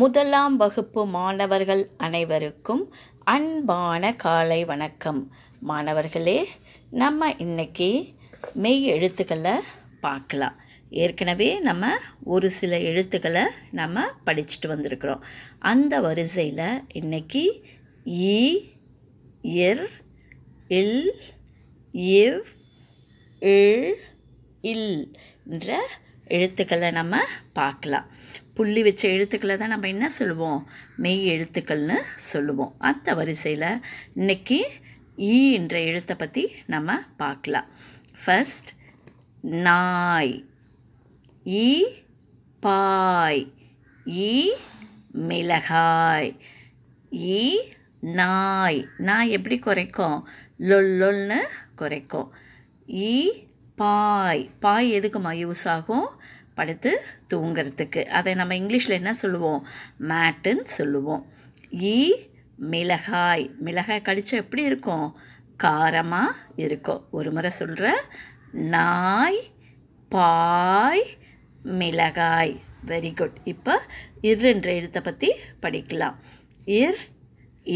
முதலாம் வகுப்பு மாணவர்கள் அனைவருக்கும் அன்பான காலை வணக்கம் மாணவர்களே நம்ம இன்றைக்கி மெய் எழுத்துக்களை பார்க்கலாம் ஏற்கனவே நம்ம ஒரு சில எழுத்துக்களை நம்ம படிச்சுட்டு வந்திருக்கிறோம் அந்த வரிசையில் இன்றைக்கி ஈ இர் இல் இவ் இல் என்ற எழுத்துக்களை நம்ம பார்க்கலாம் புள்ளி வச்ச எழுத்துக்களை தான் நம்ம என்ன சொல்லுவோம் மெய் எழுத்துக்கள்னு சொல்லுவோம் அந்த வரிசையில் இன்றைக்கி ஈ என்ற எழுத்தை பற்றி நம்ம பார்க்கலாம் ஃபஸ்ட் நாய் ஈ பாய் ஈ மிளகாய் ஈ நாய் நாய் எப்படி குறைக்கும் லொல்லொல்னு குறைக்கும் ஈ பாய் பாய் எதுக்குமா யூஸ் ஆகும் படுத்து தூங்கிறதுக்கு அதை நம்ம இங்கிலீஷில் என்ன சொல்லுவோம் மேட்டுன்னு சொல்லுவோம் ஈ மிளகாய் மிளகாய் கடித்தா எப்படி இருக்கும் காரமாக இருக்கும் ஒரு முறை சொல்கிற நாய் பாய் மிளகாய் வெரி குட் இப்போ என்ற எழுத்தை பற்றி படிக்கலாம் இர்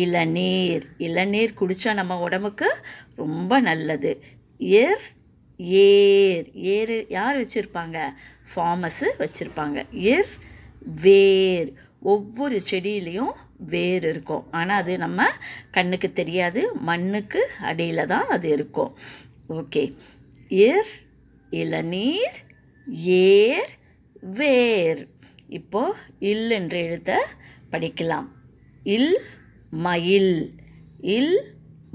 இளநீர் இளநீர் குடித்தா நம்ம உடம்புக்கு ரொம்ப நல்லது இர் ஏர் ஏர் யார் வச்சுருப்பாங்க ஃபார்மஸு வச்சுருப்பாங்க இர் வேர் ஒவ்வொரு செடியிலையும் வேர் இருக்கும் ஆனால் அது நம்ம கண்ணுக்கு தெரியாது மண்ணுக்கு அடியில் தான் அது இருக்கும் ஓகே இர் இளநீர் ஏர் வேர் இப்போது இல் என்று எழுத்த படிக்கலாம் இல் மயில் இல்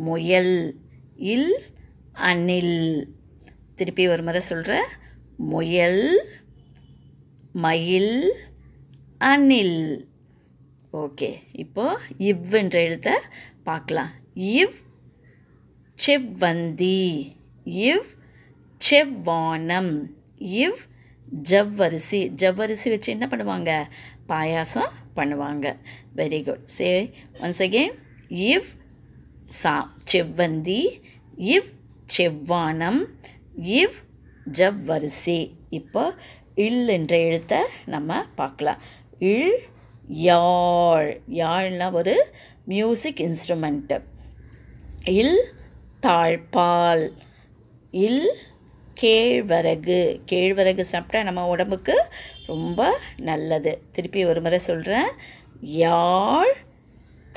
முயல் இல் அணில் திருப்பி ஒரு முறை சொல்கிறேன் முயல் மயில் அணில் ஓகே இப்போது இவ்வுன்ற எழுத்தை பார்க்கலாம் இவ் செவ்வந்தி இவ் செவ்வானம் இவ் ஜவ்வரிசி ஜவ்வரிசி வச்சு என்ன பண்ணுவாங்க பாயாசம் பண்ணுவாங்க very good say once again இவ் சா செவ்வந்தி இவ் செவ்வானம் இவ் ஜவ் வரிசை இப்போ இல் என்ற எழுத்தை நம்ம பார்க்கலாம் இல் யாழ் யாழ்னா ஒரு மியூசிக் இன்ஸ்ட்ருமெண்ட்டு இல் தாழ்பால் இல் கேழ்வரகு கேழ்வரகு சாப்பிட்டா நம்ம உடம்புக்கு ரொம்ப நல்லது திருப்பி ஒரு முறை சொல்கிறேன் யாழ்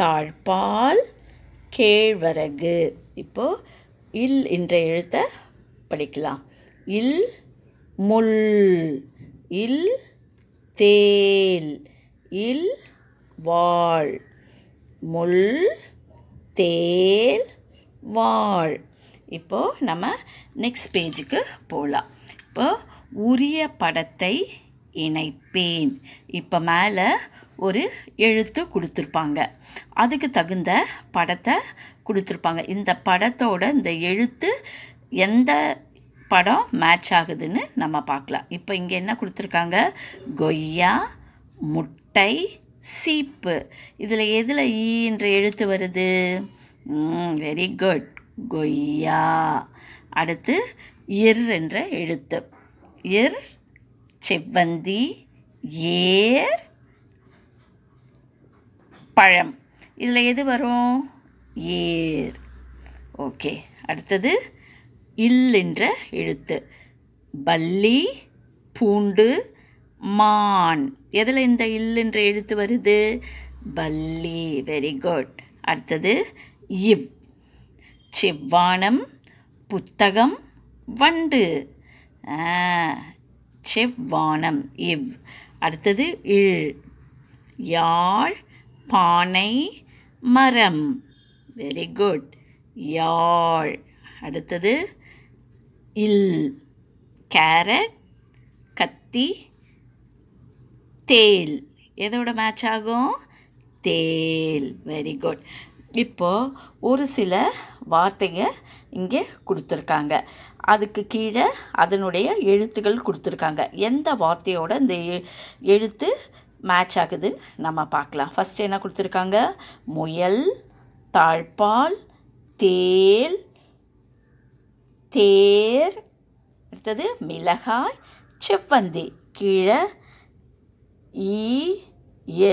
தாழ்பால் கேழ்வரகு இப்போது இல் என்ற எழுத்தை படிக்கலாம் இல் முள் இல் தேல் இல் வாழ் முள் தேல் வாழ் இப்போது நம்ம நெக்ஸ்ட் பேஜுக்கு போகலாம் இப்போ உரிய படத்தை இணைப்பேன் இப்போ மேலே ஒரு எழுத்து கொடுத்துருப்பாங்க அதுக்கு தகுந்த படத்தை கொடுத்துருப்பாங்க இந்த படத்தோட இந்த எழுத்து எந்த படம் மேட்ச் ஆகுதுன்னு நம்ம பார்க்கலாம் இப்போ இங்கே என்ன கொடுத்துருக்காங்க கொய்யா முட்டை சீப்பு இதில் எதில் ஈ என்ற எழுத்து வருது வெரி குட் கொய்யா அடுத்து இர் என்ற எழுத்து இர் செவ்வந்தி ஏர் பழம் இதில் எது வரும் ஏர் ஓகே அடுத்தது இல் என்ற எழுத்து பல்லி பூண்டு மான் எதில் இந்த இல் என்ற எழுத்து வருது பல்லி வெரி குட் அடுத்தது இவ் செவ்வானம் புத்தகம் வண்டு செவ்வானம் இவ் அடுத்தது இழ் யாழ் பானை மரம் வெரி குட் யாழ் அடுத்தது இல் கேரட் கத்தி தேல் எதோட மேட்ச் ஆகும் தேல் வெரி குட் இப்போது ஒரு சில வார்த்தைங்க இங்கே கொடுத்துருக்காங்க அதுக்கு கீழே அதனுடைய எழுத்துக்கள் கொடுத்துருக்காங்க எந்த வார்த்தையோட இந்த எழுத்து மேட்ச் ஆகுதுன்னு நம்ம பார்க்கலாம் ஃபஸ்ட்டு என்ன கொடுத்துருக்காங்க முயல் தாழ்பால் தேல் தேர் அடுத்தது மிளகாய் செவ்வந்தி கிழ ஈ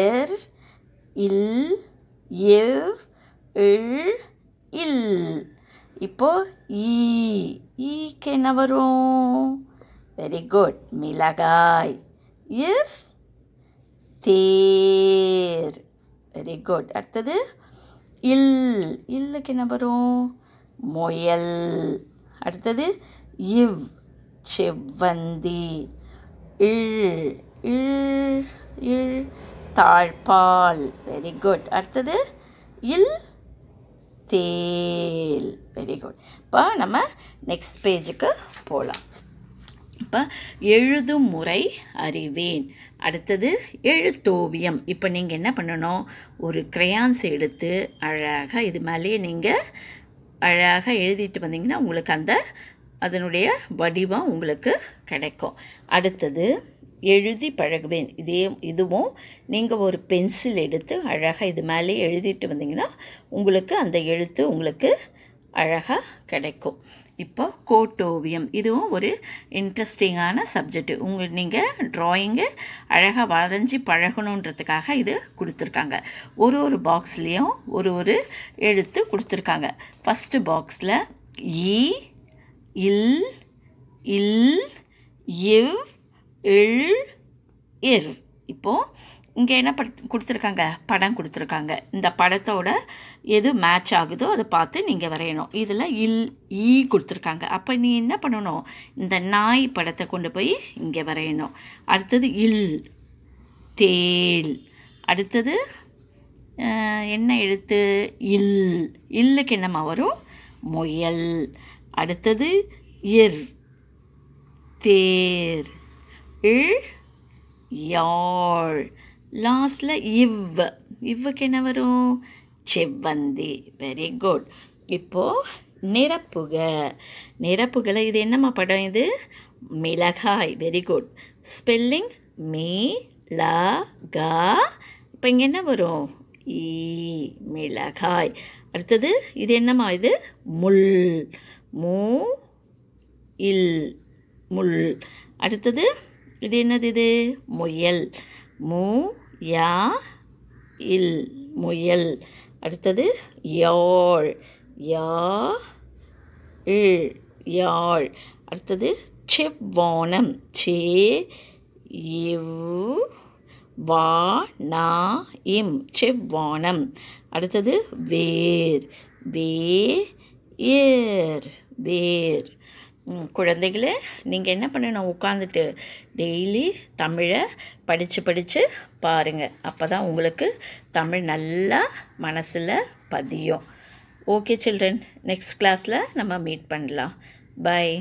எர் இல் எவ் இல் இல் இப்போது ஈ ஈக்கு என்ன வரும் வெரி குட் மிளகாய் இர் தேர் வெரி குட் அடுத்தது இல் இல்லுக்கு என்ன வரும் முயல் அடுத்தது இவ் செவ்வந்தி இழ் இழ் இழ் தாழ்பால் வெரி குட் அடுத்தது இல் தேல் வெரி குட் இப்போ நம்ம நெக்ஸ்ட் பேஜுக்கு போகலாம் இப்போ எழுதும் முறை அறிவேன் அடுத்தது எழுத்தோவியம் இப்போ நீங்கள் என்ன பண்ணணும் ஒரு க்ரையான்ஸ் எடுத்து அழகாக இது மேலேயே நீங்கள் அழகாக எழுதிட்டு வந்தீங்கன்னா உங்களுக்கு அந்த அதனுடைய வடிவம் உங்களுக்கு கிடைக்கும் அடுத்தது எழுதி பழகுவேன் இதே இதுவும் நீங்கள் ஒரு பென்சில் எடுத்து அழகாக இது மேலே எழுதிட்டு வந்தீங்கன்னா உங்களுக்கு அந்த எழுத்து உங்களுக்கு அழகாக கிடைக்கும் இப்போ கோட்டோவியம் இதுவும் ஒரு இன்ட்ரெஸ்டிங்கான சப்ஜெக்ட் உங்கள் நீங்கள் ட்ராயிங்கு அழகாக வரைஞ்சி பழகணுன்றதுக்காக இது கொடுத்துருக்காங்க ஒரு ஒரு பாக்ஸ்லேயும் ஒரு ஒரு எழுத்து கொடுத்துருக்காங்க ஃபஸ்ட்டு பாக்ஸில் ஈ இல் இல் இவ் இல் இர் இப்போது இங்கே என்ன பட் கொடுத்துருக்காங்க படம் கொடுத்துருக்காங்க இந்த படத்தோட எது மேட்ச் ஆகுதோ அதை பார்த்து நீங்கள் வரையணும் இதில் இல் ஈ கொடுத்துருக்காங்க அப்போ நீ என்ன பண்ணணும் இந்த நாய் படத்தை கொண்டு போய் இங்கே வரையணும் அடுத்தது இல் தேல் அடுத்தது என்ன எழுத்து இல் இல்லுக்கு என்னம்மா வரும் முயல் அடுத்தது இர் தேர் இழ் யாழ் லாஸ்டில் இவ்வ இவ்வுக்கு என்ன வரும் செவ்வந்தி வெரி குட் இப்போது நிரப்புக நிரப்புகளை இது என்னம்மா படம் இது மிளகாய் வெரி குட் ஸ்பெல்லிங் மீ ல க இப்போ இங்கே என்ன வரும் ஈ மிளகாய் அடுத்தது இது என்னம்மா இது முள் மூ இல் முள் அடுத்தது இது என்னது இது முயல் யா இல் முயல் அடுத்தது யாழ் யா இழ் யாழ் அடுத்தது செவ்வானம் சே வா நா இம் செவ்வானம் அடுத்தது வேர் வே ஏர் வேர் குழந்தைகளே நீங்கள் என்ன பண்ணணும் உட்காந்துட்டு டெய்லி தமிழை படித்து படித்து பாருங்கள் அப்போ தான் உங்களுக்கு தமிழ் நல்லா மனசில் பதியும் ஓகே சில்ட்ரன் நெக்ஸ்ட் கிளாஸில் நம்ம மீட் பண்ணலாம் பாய்